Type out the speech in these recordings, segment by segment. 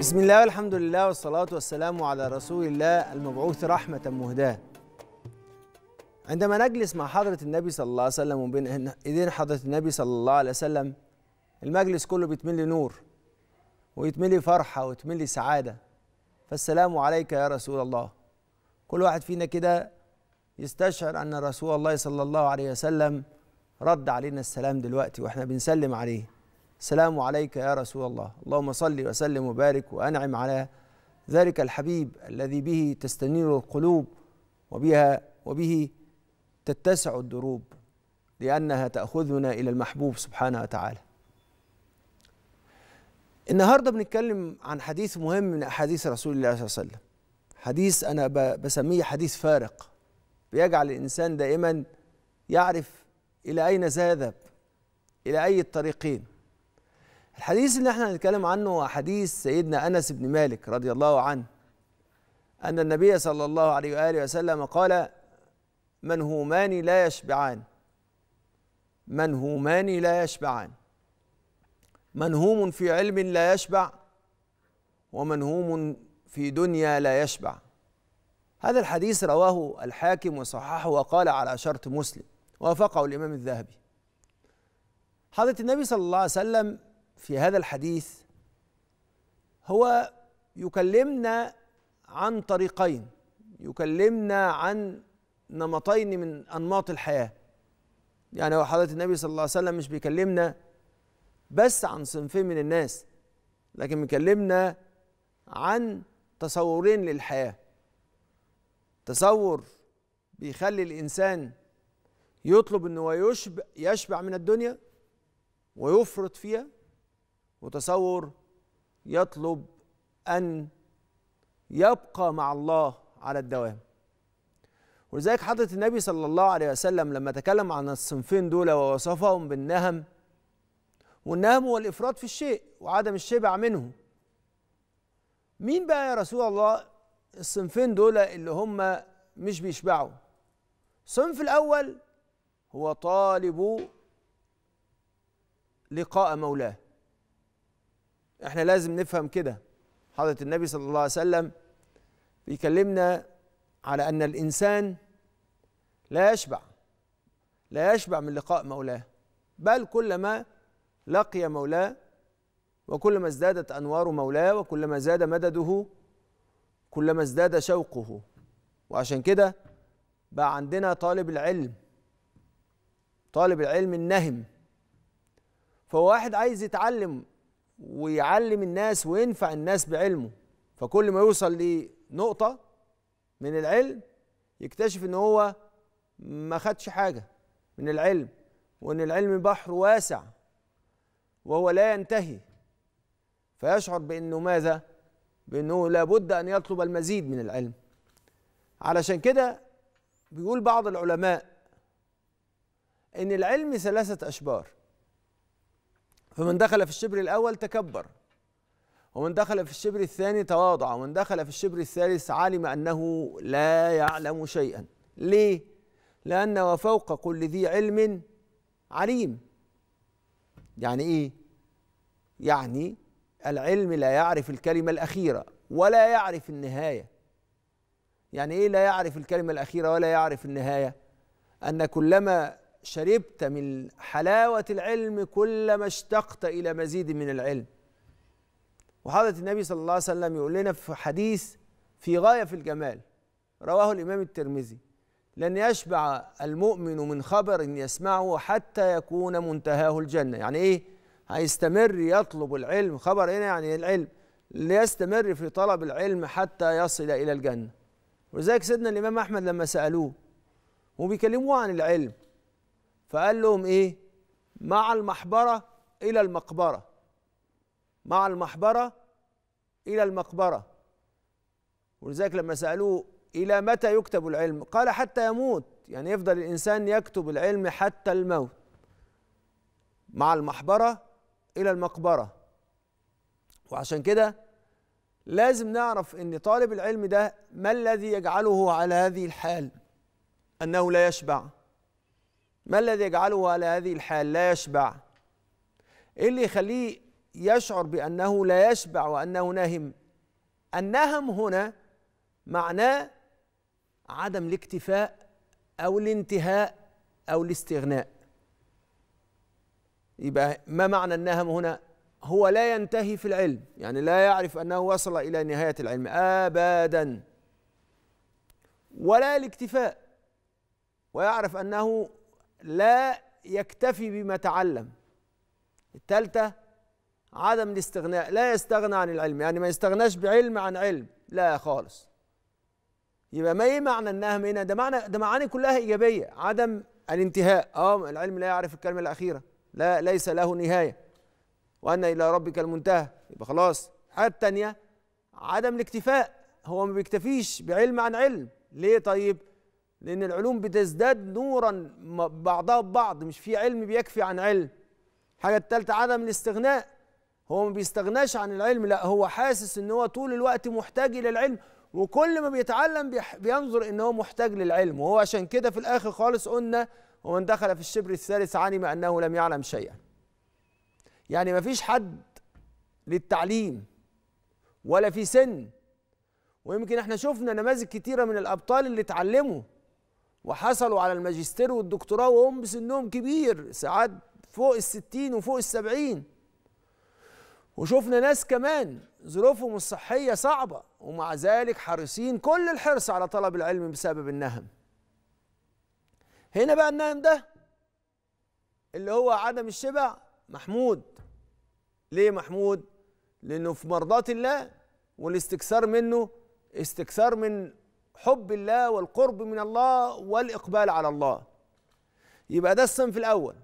بسم الله والحمد لله والصلاة والسلام على رسول الله المبعوث رحمة مهداة عندما نجلس مع حضرة النبي صلى الله عليه وسلم وبين إيدين حضرة النبي صلى الله عليه وسلم المجلس كله بيتملي نور ويتملي فرحة ويتملي سعادة فالسلام عليك يا رسول الله كل واحد فينا كده يستشعر أن رسول الله صلى الله عليه وسلم رد علينا السلام دلوقتي وإحنا بنسلم عليه سلام عليك يا رسول الله اللهم صل وسلم وبارك وأنعم على ذلك الحبيب الذي به تستنير القلوب وبها وبه تتسع الدروب لأنها تأخذنا إلى المحبوب سبحانه وتعالى النهارده بنتكلم عن حديث مهم من احاديث رسول الله صلى الله عليه وسلم حديث انا بسميه حديث فارق بيجعل الانسان دائما يعرف الى اين ذهب الى اي الطريقين الحديث اللي احنا هنتكلم عنه هو حديث سيدنا انس بن مالك رضي الله عنه ان النبي صلى الله عليه واله وسلم قال من هومان لا يشبعان من هومان لا يشبعان من هوم في علم لا يشبع ومن هوم في دنيا لا يشبع هذا الحديث رواه الحاكم وصححه وقال على شرط مسلم وافقه الامام الذهبي حضره النبي صلى الله عليه وسلم في هذا الحديث هو يكلمنا عن طريقين يكلمنا عن نمطين من انماط الحياه يعني هو حضره النبي صلى الله عليه وسلم مش بيكلمنا بس عن صنفين من الناس لكن بيكلمنا عن تصورين للحياه تصور بيخلي الانسان يطلب انه يشبع, يشبع من الدنيا ويفرط فيها وتصور يطلب أن يبقى مع الله على الدوام ولذلك حضرة النبي صلى الله عليه وسلم لما تكلم عن الصنفين دول ووصفهم بالنهم والنهم هو الإفراط في الشيء وعدم الشبع منه مين بقى يا رسول الله الصنفين دول اللي هم مش بيشبعوا الصنف الأول هو طالب لقاء مولاه احنا لازم نفهم كده حضرة النبي صلى الله عليه وسلم بيكلمنا على أن الإنسان لا يشبع لا يشبع من لقاء مولاه بل كلما لقي مولاه وكلما ازدادت أنوار مولاه وكلما زاد مدده كلما ازداد شوقه وعشان كده بقى عندنا طالب العلم طالب العلم النهم فواحد عايز يتعلم ويعلم الناس وينفع الناس بعلمه فكل ما يوصل لنقطة من العلم يكتشف ان هو ما خدش حاجة من العلم وان العلم بحر واسع وهو لا ينتهي فيشعر بانه ماذا؟ بانه لابد ان يطلب المزيد من العلم علشان كده بيقول بعض العلماء ان العلم ثلاثة اشبار فمن دخل في الشبر الأول تكبر ومن دخل في الشبر الثاني تواضع ومن دخل في الشبر الثالث علم أنه لا يعلم شيئا ليه؟ لأن وفوق كل ذي علم عليم يعني إيه؟ يعني العلم لا يعرف الكلمة الأخيرة ولا يعرف النهاية يعني إيه لا يعرف الكلمة الأخيرة ولا يعرف النهاية أن كلما شربت من حلاوة العلم كلما اشتقت إلى مزيد من العلم وحضرة النبي صلى الله عليه وسلم يقول لنا في حديث في غاية في الجمال رواه الإمام الترمذي لن يشبع المؤمن من خبر يسمعه حتى يكون منتهاه الجنة يعني إيه؟ هيستمر يطلب العلم خبر هنا يعني العلم ليستمر في طلب العلم حتى يصل إلى الجنة ولذلك سيدنا الإمام أحمد لما سألوه وبيكلموه عن العلم فقال لهم ايه مع المحبره الى المقبره مع المحبره الى المقبره ولذلك لما سالوه الى متى يكتب العلم قال حتى يموت يعني يفضل الانسان يكتب العلم حتى الموت مع المحبره الى المقبره وعشان كده لازم نعرف ان طالب العلم ده ما الذي يجعله على هذه الحال انه لا يشبع ما الذي يجعله على هذه الحال لا يشبع ايه اللي يخليه يشعر بانه لا يشبع وانه نهم النهم هنا معناه عدم الاكتفاء او الانتهاء او الاستغناء يبقى ما معنى النهم هنا هو لا ينتهي في العلم يعني لا يعرف انه وصل الى نهايه العلم ابدا ولا الاكتفاء ويعرف انه لا يكتفي بما تعلم الثالثة عدم الاستغناء لا يستغنى عن العلم يعني ما يستغناش بعلم عن علم لا خالص يبقى ما ايه معنى النهم هنا ده معنى ده معاني كلها ايجابيه عدم الانتهاء اه العلم لا يعرف الكلمه الاخيره لا ليس له نهايه وان الى ربك المنتهى يبقى خلاص الحاجه الثانيه عدم الاكتفاء هو ما بيكتفيش بعلم عن علم ليه طيب لأن العلوم بتزداد نورا بعضها ببعض مش في علم بيكفي عن علم الحاجة التالتة عدم الاستغناء هو ما بيستغناش عن العلم لا هو حاسس ان هو طول الوقت محتاج الى العلم وكل ما بيتعلم بينظر ان هو محتاج للعلم وهو عشان كده في الاخر خالص قلنا ومن دخل في الشبر الثالث علم انه لم يعلم شيئا يعني ما فيش حد للتعليم ولا في سن ويمكن احنا شفنا نماذج كتيره من الابطال اللي اتعلموا وحصلوا على الماجستير والدكتوراه وهم بسنهم كبير ساعات فوق الستين وفوق السبعين وشفنا ناس كمان ظروفهم الصحية صعبة ومع ذلك حريصين كل الحرص على طلب العلم بسبب النهم هنا بقى النهم ده اللي هو عدم الشبع محمود ليه محمود؟ لأنه في مرضاة الله والاستكثار منه استكثار من حب الله والقرب من الله والإقبال على الله يبقى ده الصنف الأول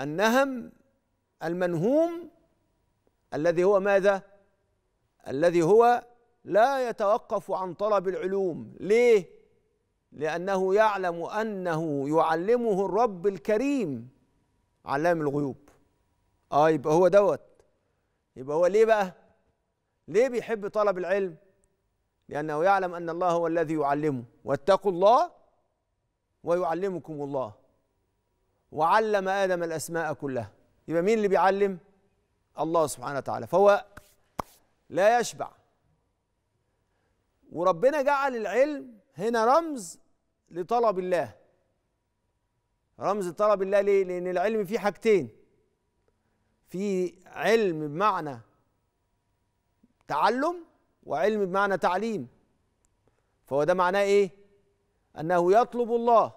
النهم المنهوم الذي هو ماذا؟ الذي هو لا يتوقف عن طلب العلوم ليه؟ لأنه يعلم أنه يعلمه الرب الكريم علام الغيوب اه يبقى هو دوت يبقى هو ليه بقى؟ ليه بيحب طلب العلم؟ لأنه يعلم أن الله هو الذي يعلمه واتقوا الله ويعلمكم الله وعلم آدم الأسماء كلها يبقى مين اللي بيعلم الله سبحانه وتعالى فهو لا يشبع وربنا جعل العلم هنا رمز لطلب الله رمز طلب الله ليه؟ لأن العلم فيه حاجتين في علم بمعنى تعلم وعلم بمعنى تعليم فهو ده معناه ايه انه يطلب الله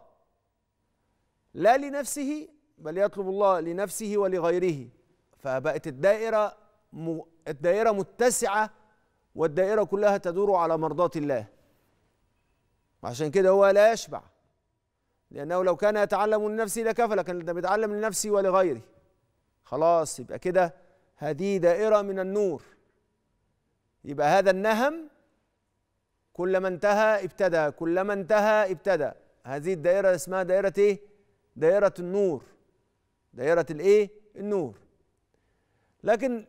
لا لنفسه بل يطلب الله لنفسه ولغيره فبقت الدائره م... الدائره متسعه والدائره كلها تدور على مرضاه الله عشان كده هو لا يشبع لأنه لو كان يتعلم لنفسه لكفى لكن ده بيتعلم لنفسه ولغيره خلاص يبقى كده هذه دائرة من النور يبقى هذا النهم كلما انتهى ابتدى كلما انتهى ابتدى هذه الدائرة اسمها دائرة ايه؟ دائرة النور دائرة الايه؟ النور لكن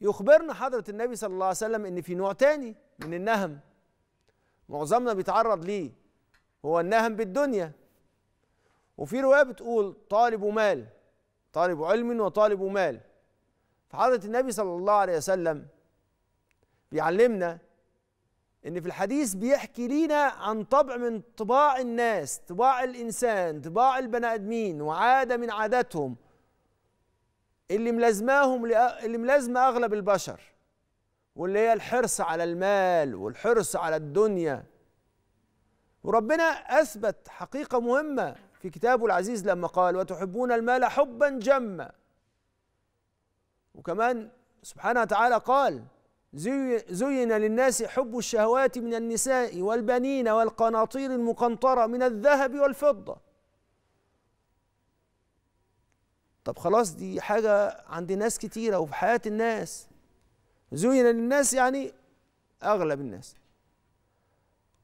يخبرنا حضرة النبي صلى الله عليه وسلم ان في نوع تاني من النهم معظمنا بيتعرض ليه هو النهم بالدنيا وفي رواية بتقول طالب مال طالب علم وطالب مال فحضرة النبي صلى الله عليه وسلم بيعلمنا ان في الحديث بيحكي لينا عن طبع من طباع الناس طباع الانسان طباع البني ادمين وعاده من عاداتهم اللي ملازماهم اللي ملازمه اغلب البشر واللي هي الحرص على المال والحرص على الدنيا وربنا اثبت حقيقه مهمه في كتابه العزيز لما قال وتحبون المال حبا جما وكمان سبحانه وتعالى قال زين للناس حب الشهوات من النساء والبنين والقناطير المقنطرة من الذهب والفضة طب خلاص دي حاجة عند ناس كتيرة وفي حياة الناس زين للناس يعني أغلب الناس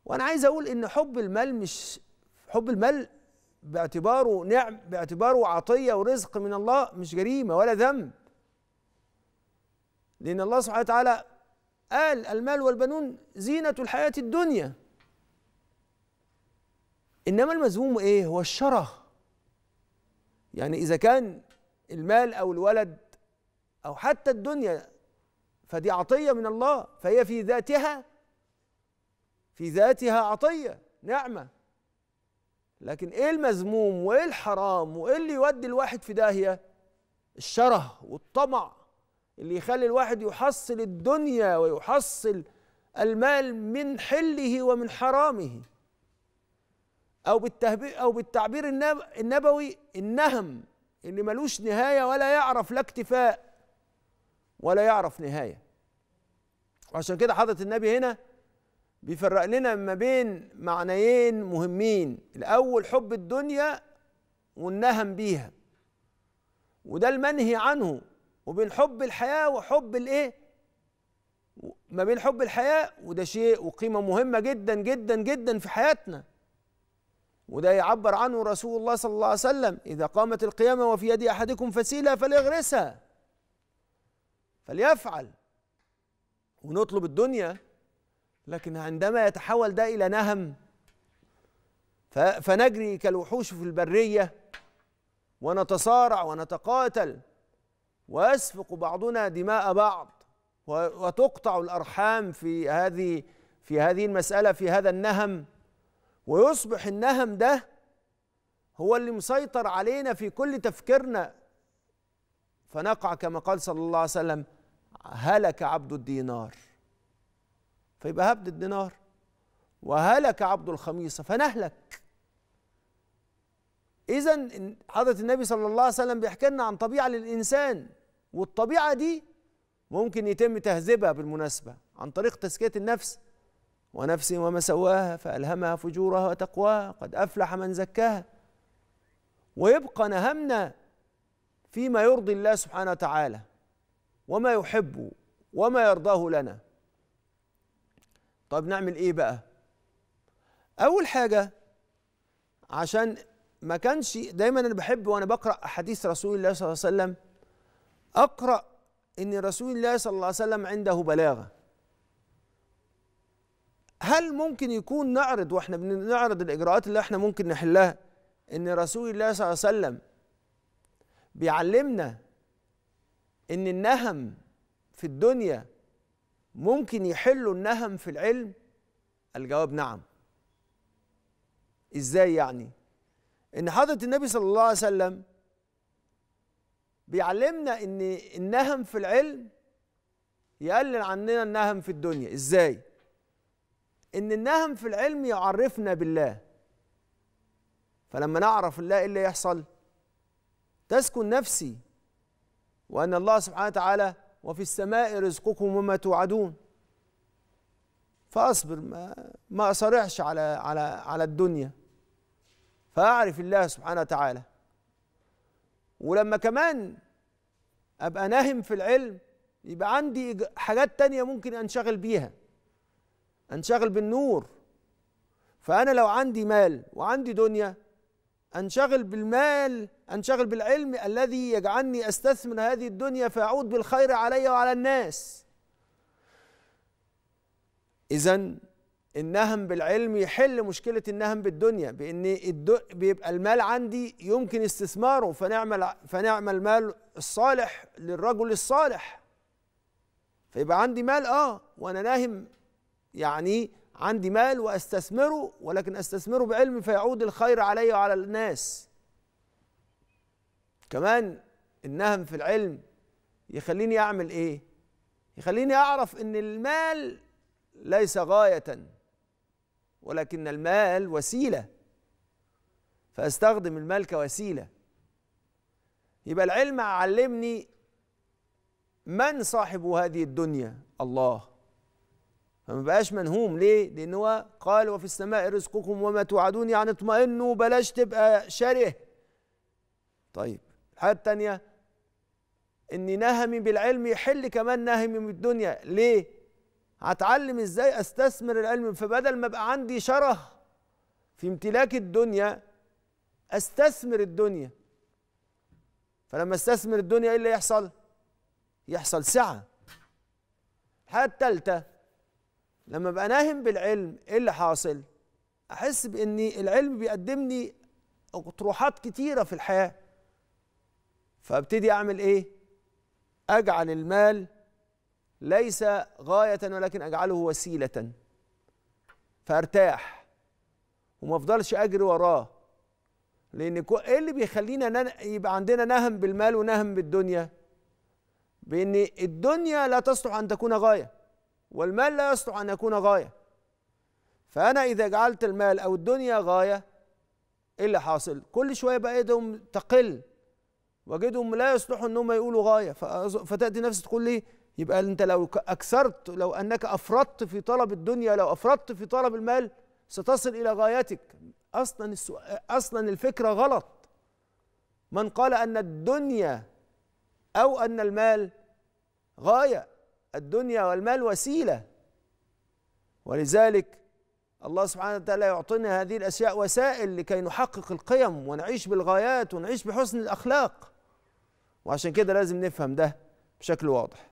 وأنا عايز أقول إن حب المال مش حب المال باعتباره نعم باعتباره عطية ورزق من الله مش جريمة ولا ذنب لأن الله سبحانه وتعالى قال المال والبنون زينة الحياة الدنيا إنما المذموم إيه هو الشره يعني إذا كان المال أو الولد أو حتى الدنيا فدي عطية من الله فهي في ذاتها في ذاتها عطية نعمة لكن إيه المذموم وإيه الحرام وإيه اللي يودي الواحد في داهية الشره والطمع اللي يخلي الواحد يحصل الدنيا ويحصل المال من حله ومن حرامه او بالتعبير او بالتعبير النبوي النهم اللي ملوش نهايه ولا يعرف لا اكتفاء ولا يعرف نهايه وعشان كده حضره النبي هنا بيفرق لنا ما بين معنيين مهمين الاول حب الدنيا والنهم بيها وده المنهي عنه وبين حب الحياه وحب الايه ما بين حب الحياه وده شيء وقيمه مهمه جدا جدا جدا في حياتنا وده يعبر عنه رسول الله صلى الله عليه وسلم اذا قامت القيامه وفي يد احدكم فسيله فليغرسها فليفعل ونطلب الدنيا لكن عندما يتحول ده الى نهم فنجري كالوحوش في البريه ونتصارع ونتقاتل ويسفق بعضنا دماء بعض وتقطع الارحام في هذه في هذه المساله في هذا النهم ويصبح النهم ده هو اللي مسيطر علينا في كل تفكيرنا فنقع كما قال صلى الله عليه وسلم هلك عبد الدينار فيبقى هبد الدينار وهلك عبد الخميصه فنهلك اذا حضره النبي صلى الله عليه وسلم بيحكي لنا عن طبيعه للانسان والطبيعة دي ممكن يتم تهذيبها بالمناسبة عن طريق تزكية النفس ونفس وما سواها فألهمها فجورها وتقواها قد أفلح من زكاها ويبقى نهمنا فيما يرضي الله سبحانه وتعالى وما يحبه وما يرضاه لنا طب نعمل ايه بقى اول حاجه عشان ما كانش دايما انا بحب وانا بقرا احاديث رسول الله صلى الله عليه وسلم اقرا ان رسول الله صلى الله عليه وسلم عنده بلاغه هل ممكن يكون نعرض واحنا بنعرض الاجراءات اللي احنا ممكن نحلها ان رسول الله صلى الله عليه وسلم بيعلمنا ان النهم في الدنيا ممكن يحلوا النهم في العلم الجواب نعم ازاي يعني ان حضره النبي صلى الله عليه وسلم بيعلمنا ان النهم في العلم يقلل عننا النهم في الدنيا ازاي ان النهم في العلم يعرفنا بالله فلما نعرف الله ايه اللي يحصل تسكن نفسي وان الله سبحانه وتعالى وفي السماء رزقكم وما توعدون فاصبر ما ما اصرعش على على على الدنيا فاعرف الله سبحانه وتعالى ولما كمان ابقى ناهم في العلم يبقى عندي حاجات تانية ممكن انشغل بيها انشغل بالنور فانا لو عندي مال وعندي دنيا انشغل بالمال انشغل بالعلم الذي يجعلني استثمر هذه الدنيا فيعود بالخير علي وعلى الناس اذا النهم بالعلم يحل مشكله النهم بالدنيا بان الدو بيبقى المال عندي يمكن استثماره فنعمل فنعمل المال الصالح للرجل الصالح فيبقى عندي مال اه وانا ناهم يعني عندي مال واستثمره ولكن استثمره بعلم فيعود الخير علي وعلى الناس كمان النهم في العلم يخليني اعمل ايه يخليني اعرف ان المال ليس غايه ولكن المال وسيله فاستخدم المال كوسيله يبقى العلم علمني من صاحب هذه الدنيا الله فما بقاش منهوم ليه لان هو قال وفي السماء رزقكم وما توعدون يعني اطمئنوا بلاش تبقى شره طيب الحاجه الثانيه ان نهمي بالعلم يحل كمان نهمي بالدنيا ليه هتعلم ازاي استثمر العلم فبدل ما ابقى عندي شره في امتلاك الدنيا استثمر الدنيا فلما استثمر الدنيا ايه اللي يحصل يحصل سعه الحاجه الثالثه لما ابقى ناهم بالعلم ايه اللي حاصل احس باني العلم بيقدمني اطروحات كتيره في الحياه فابتدي اعمل ايه اجعل المال ليس غاية ولكن أجعله وسيلة فأرتاح وما أفضلش أجري وراه لأن إيه اللي بيخلينا يبقى عندنا نهم بالمال ونهم بالدنيا بأن الدنيا لا تصلح أن تكون غاية والمال لا يصلح أن يكون غاية فأنا إذا جعلت المال أو الدنيا غاية إيه اللي حاصل؟ كل شوية بقى إيدهم تقل وجدهم لا يصلحوا ان هم يقولوا غايه فتاتي نفسي تقول لي يبقى انت لو اكثرت لو انك افرطت في طلب الدنيا لو افرطت في طلب المال ستصل الى غايتك اصلا اصلا الفكره غلط من قال ان الدنيا او ان المال غايه الدنيا والمال وسيله ولذلك الله سبحانه وتعالى يعطينا هذه الاشياء وسائل لكي نحقق القيم ونعيش بالغايات ونعيش بحسن الاخلاق وعشان كده لازم نفهم ده بشكل واضح